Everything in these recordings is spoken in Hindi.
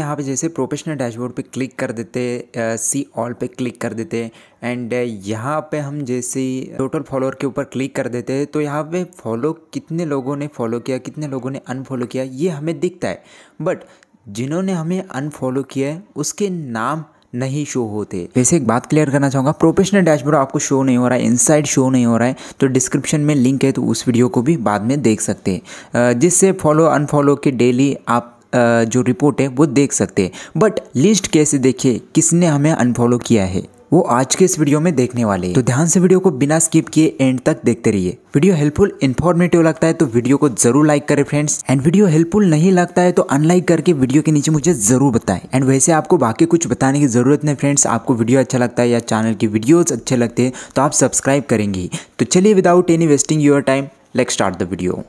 यहाँ पे जैसे प्रोफेशनल डैशबोर्ड पे क्लिक कर देते सी ऑल पे क्लिक कर देते एंड यहाँ पे हम जैसे टोटल फॉलोअर के ऊपर क्लिक कर देते हैं तो यहाँ पे फॉलो कितने लोगों ने फॉलो किया कितने लोगों ने अनफॉलो किया ये हमें दिखता है बट जिन्होंने हमें अनफॉलो किया है उसके नाम नहीं शो होते वैसे एक बात क्लियर करना चाहूँगा प्रोफेशनल डैशबोर्ड आपको शो नहीं हो रहा है इनसाइड शो नहीं हो रहा है तो डिस्क्रिप्शन में लिंक है तो उस वीडियो को भी बाद में देख सकते हैं जिससे फॉलो अनफॉलो के डेली आप जो रिपोर्ट है वो देख सकते हैं बट लिस्ट कैसे देखिए किसने हमें अनफॉलो किया है वो आज के इस वीडियो में देखने वाले हैं तो ध्यान से वीडियो को बिना स्किप किए एंड तक देखते रहिए वीडियो हेल्पफुल इन्फॉर्मेटिव लगता है तो वीडियो को जरूर लाइक करें फ्रेंड्स एंड वीडियो हेल्पफुल नहीं लगता है तो अनलाइक करके वीडियो के नीचे मुझे जरूर बताएं एंड वैसे आपको बाकी कुछ बताने की जरूरत नहीं फ्रेंड्स आपको वीडियो अच्छा लगता है या चैनल की वीडियोज अच्छे लगते हैं तो आप सब्सक्राइब करेंगे तो चलिए without any wasting your time let start the video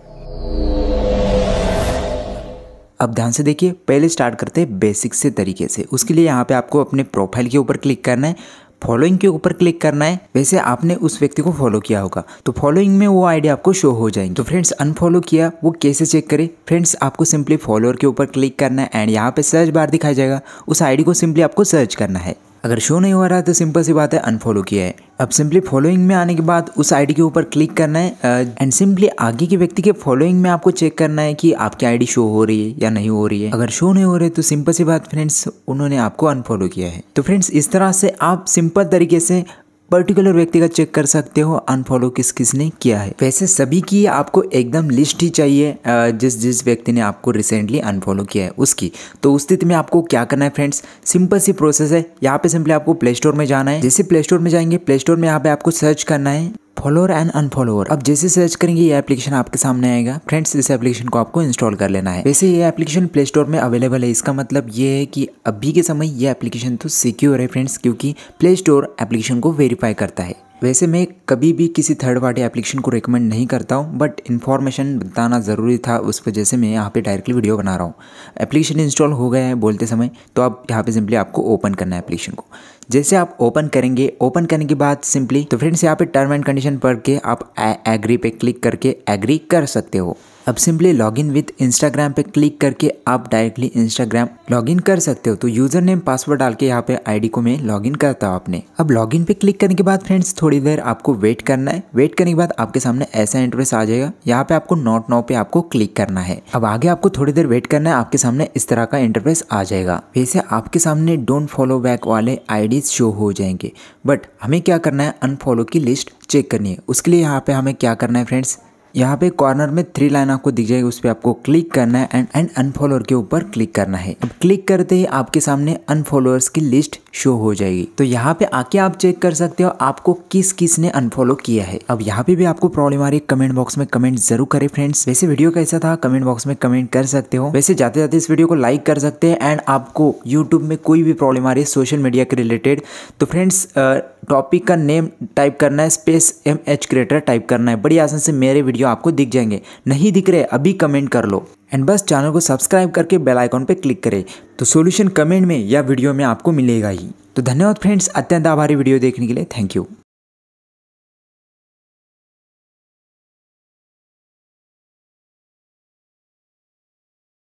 अब ध्यान से देखिए पहले स्टार्ट करते हैं बेसिक से तरीके से उसके लिए यहाँ पे आपको अपने प्रोफाइल के ऊपर क्लिक करना है फॉलोइंग के ऊपर क्लिक करना है वैसे आपने उस व्यक्ति को फॉलो किया होगा तो फॉलोइंग में वो आईडी आपको शो हो जाएंगे तो फ्रेंड्स अनफॉलो किया वो कैसे चेक करें फ्रेंड्स आपको सिंपली फॉलोअर के ऊपर क्लिक करना है एंड यहाँ पे सर्च बार दिखाया जाएगा उस आईडी को सिंपली आपको सर्च करना है अगर शो नहीं हो रहा है तो सिंपल सी बात है अनफॉलो किया है अब सिंपली फॉलोइंग में आने के बाद उस आईडी के ऊपर क्लिक करना है एंड सिंपली आगे के व्यक्ति के फॉलोइंग में आपको चेक करना है कि आपकी आईडी शो हो रही है या नहीं हो रही है अगर शो नहीं हो रही तो सिंपल सी बात फ्रेंड्स उन्होंने आपको अनफॉलो किया है तो फ्रेंड्स इस तरह से आप सिंपल तरीके से पर्टिकुलर व्यक्ति का चेक कर सकते हो अनफॉलो किस किसने किया है वैसे सभी की आपको एकदम लिस्ट ही चाहिए जिस जिस व्यक्ति ने आपको रिसेंटली अनफॉलो किया है उसकी तो उस स्थिति में आपको क्या करना है फ्रेंड्स सिंपल सी प्रोसेस है यहाँ पे सिंपली आपको प्ले स्टोर में जाना है जैसे प्ले स्टोर में जाएंगे प्ले स्टोर में यहाँ पे आपको सर्च करना है फॉलोअर एंड अनफॉलोअर अब जैसे सर्च करेंगे ये एप्लीकेशन आपके सामने आएगा फ्रेंड्स इस एप्लीकेशन को आपको इंस्टॉल कर लेना है वैसे ये एप्लीकेशन प्ले स्टोर में अवेलेबल है इसका मतलब ये है कि अभी के समय ये एप्लीकेशन तो सिक्योर है फ्रेंड्स क्योंकि प्ले स्टोर एप्लीकेशन को वेरीफाई करता है वैसे मैं कभी भी किसी थर्ड पार्टी एप्लीकेशन को रिकमेंड नहीं करता हूँ बट इन्फॉर्मेशन बताना ज़रूरी था उस वजह से मैं यहाँ पे डायरेक्टली वीडियो बना रहा हूँ एप्लीकेशन इंस्टॉल हो गया है बोलते समय तो आप यहाँ पे सिंपली आपको ओपन करना है एप्लीकेशन को जैसे आप ओपन करेंगे ओपन करने के बाद सिंपली तो फ्रेंड्स यहाँ पे टर्म एंड कंडीशन पढ़ के आप एग्री पे क्लिक करके एग्री कर सकते हो अब simply log in with Instagram पे क्लिक करके आप डायरेक्टली इंस्टाग्राम लॉग इन कर सकते हो तो यूजर नेम पासवर्ड डाल के यहाँ पे आईडी को मैं लॉग इन करता हूँ आपने अब लॉग इन पे क्लिक करने के बाद फ्रेंड्स थोड़ी देर आपको वेट करना है वेट करने के बाद आपके सामने ऐसा इंटरवेस आ जाएगा यहाँ पे आपको नोट नाउ पे आपको क्लिक करना है अब आगे आपको थोड़ी देर वेट करना है आपके सामने इस तरह का इंटरवेस आ जाएगा वैसे आपके सामने डोंट फॉलो बैक वाले आई शो हो जाएंगे बट हमें क्या करना है अनफॉलो की लिस्ट चेक करनी है उसके लिए यहाँ पे हमें क्या करना है फ्रेंड्स यहाँ पे कॉर्नर में थ्री लाइन आपको दिख जाएगी उस पर आपको क्लिक करना है एंड एंड अनफॉलोअर के ऊपर क्लिक करना है अब क्लिक करते ही आपके सामने अनफॉलोअर्स की लिस्ट शो हो जाएगी तो यहाँ पे आके आप चेक कर सकते हो आपको किस किस ने अनफॉलो किया है अब यहाँ पे भी आपको प्रॉब्लम आ रही है कमेंट बॉक्स में कमेंट जरूर करें फ्रेंड्स वैसे वीडियो कैसा था कमेंट बॉक्स में कमेंट कर सकते हो वैसे जाते जाते इस वीडियो को लाइक कर सकते हैं एंड आपको यूट्यूब में कोई भी प्रॉब्लम आ रही है सोशल मीडिया के रिलेटेड तो फ्रेंड्स टॉपिक का नेम टाइप करना है space M H creator type करना है बड़ी आसान से मेरे वीडियो वीडियो आपको दिख जाएंगे नहीं दिख रहे अभी कमेंट कर लो एंड बस चैनल को सब्सक्राइब करके बेल आइकॉन पर क्लिक करें तो सोल्यूशन कमेंट में या वीडियो में आपको मिलेगा ही तो धन्यवाद फ्रेंड्स अत्यंत आभारी वीडियो देखने के लिए थैंक यू